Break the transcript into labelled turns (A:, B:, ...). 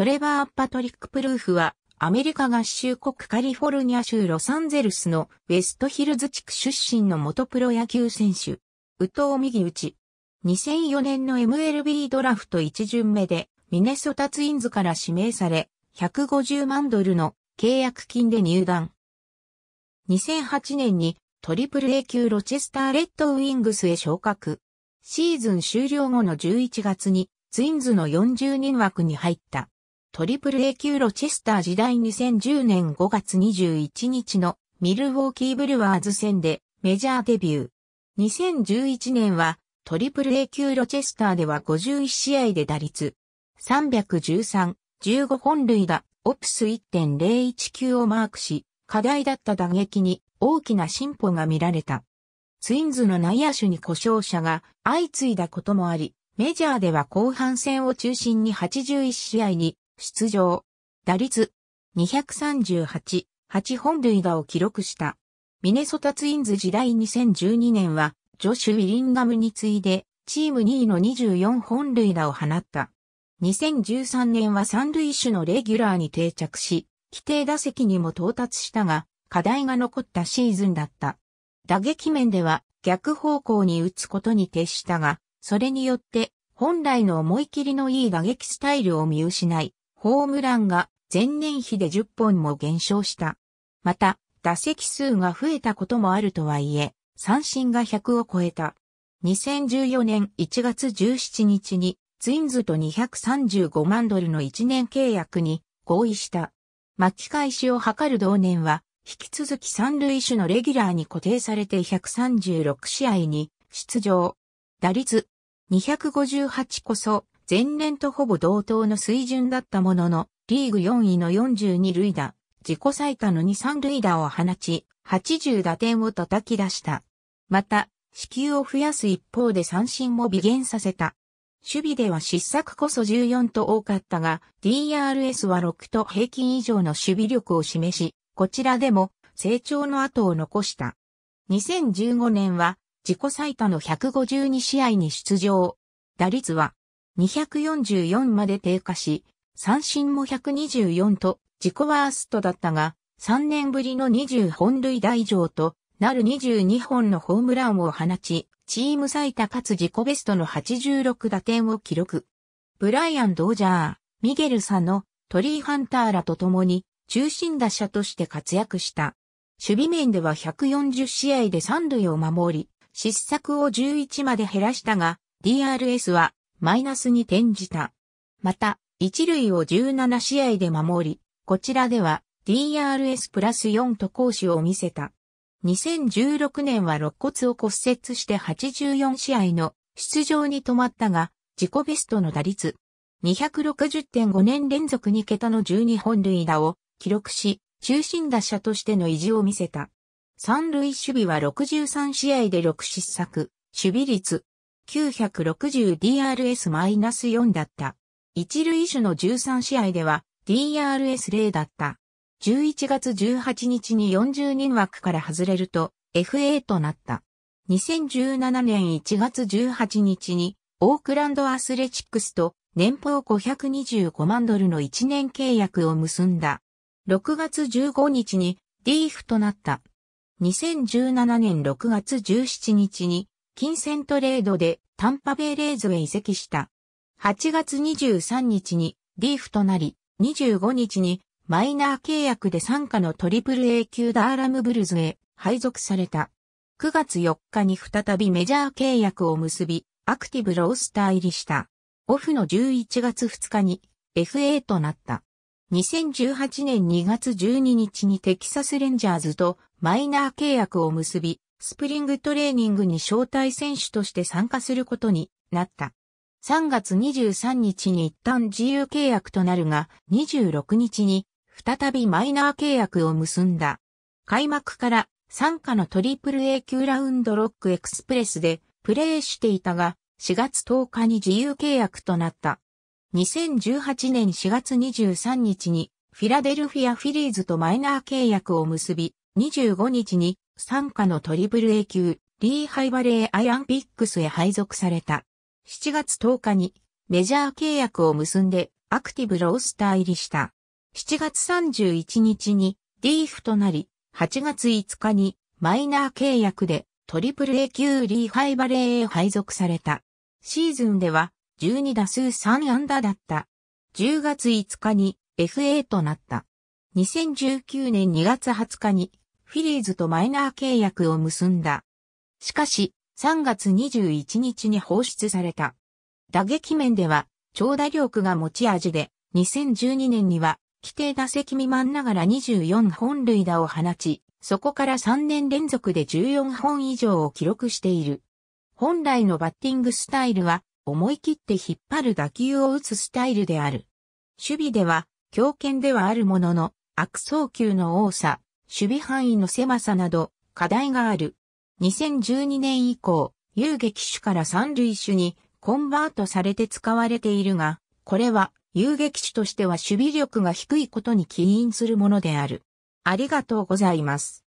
A: トレバー・パトリック・プルーフは、アメリカ合衆国カリフォルニア州ロサンゼルスのウェストヒルズ地区出身の元プロ野球選手。宇藤右打ち。2004年の MLB ドラフト1巡目で、ミネソタツインズから指名され、150万ドルの契約金で入団。2008年にトリプル A 級ロチェスターレッドウィングスへ昇格。シーズン終了後の11月にツインズの40人枠に入った。トリプル A 級ロチェスター時代2010年5月21日のミルウォーキーブルワーズ戦でメジャーデビュー。2011年はトリプル A 級ロチェスターでは51試合で打率313、15本塁打、オプス1.019をマークし、課題だった打撃に大きな進歩が見られた。ツインズの内野手に故障者が相次いだこともあり、メジャーでは後半戦を中心に81試合に出場。打率238、8本塁打を記録した。ミネソタツインズ時代2012年は、ジョシュ・ウィリンガムに次いで、チーム2位の24本塁打を放った。2013年は三塁手のレギュラーに定着し、規定打席にも到達したが、課題が残ったシーズンだった。打撃面では逆方向に打つことに徹したが、それによって本来の思い切りのいい打撃スタイルを見失い、ホームランが前年比で10本も減少した。また、打席数が増えたこともあるとはいえ、三振が100を超えた。2014年1月17日にツインズと235万ドルの1年契約に合意した。巻き返しを図る同年は、引き続き三塁手のレギュラーに固定されて136試合に出場。打率258こそ前年とほぼ同等の水準だったものの、リーグ4位の42塁打、自己最多の2、3塁打を放ち、80打点を叩き出した。また、支給を増やす一方で三振も微減させた。守備では失策こそ14と多かったが、DRS は6と平均以上の守備力を示し、こちらでも成長の後を残した。2015年は自己最多の152試合に出場。打率は244まで低下し、三振も124と自己ワーストだったが、3年ぶりの20本塁打以上となる22本のホームランを放ち、チーム最多かつ自己ベストの86打点を記録。ブライアン・ドージャー、ミゲル・サノ、トリー・ハンターらと共に中心打者として活躍した。守備面では140試合で3塁を守り、失策を11まで減らしたが、DRS はマイナスに転じた。また、一塁を17試合で守り、こちらでは DRS プラス4と攻守を見せた。2016年は肋骨を骨折して84試合の出場に止まったが、自己ベストの打率260.5年連続2桁の12本塁打を記録し、中心打者としての意地を見せた。三塁守備は63試合で6失策、守備率 960DRS-4 だった。一塁手の13試合では DRS0 だった。11月18日に40人枠から外れると FA となった。2017年1月18日にオークランドアスレチックスと年俸525万ドルの1年契約を結んだ。6月15日にリーフとなった。2017年6月17日に金銭トレードでタンパベイレーズへ移籍した。8月23日にリーフとなり、25日にマイナー契約で参加のトリプル A 級ダーラムブルズへ配属された。9月4日に再びメジャー契約を結び、アクティブロースター入りした。オフの11月2日に FA となった。2018年2月12日にテキサスレンジャーズとマイナー契約を結び、スプリングトレーニングに招待選手として参加することになった。3月23日に一旦自由契約となるが、26日に再びマイナー契約を結んだ。開幕から参加のトリプル A 級ラウンドロックエクスプレスでプレーしていたが、4月10日に自由契約となった。2018年4月23日にフィラデルフィアフィリーズとマイナー契約を結び、25日に参加のトリプル A 級リーハイバレーアイアンピックスへ配属された。7月10日にメジャー契約を結んでアクティブロースター入りした。7月31日にーフとなり、8月5日にマイナー契約でトリプル A 級リーハイバレーへ配属された。シーズンでは12打数3安打だった。10月5日に FA となった。2019年2月20日にフィリーズとマイナー契約を結んだ。しかし、3月21日に放出された。打撃面では、長打力が持ち味で、2012年には、規定打席未満ながら24本塁打を放ち、そこから3年連続で14本以上を記録している。本来のバッティングスタイルは、思い切って引っ張る打球を打つスタイルである。守備では、強肩ではあるものの、悪送球の多さ、守備範囲の狭さなど課題がある。2012年以降、遊撃手から三塁手にコンバートされて使われているが、これは遊撃手としては守備力が低いことに起因するものである。ありがとうございます。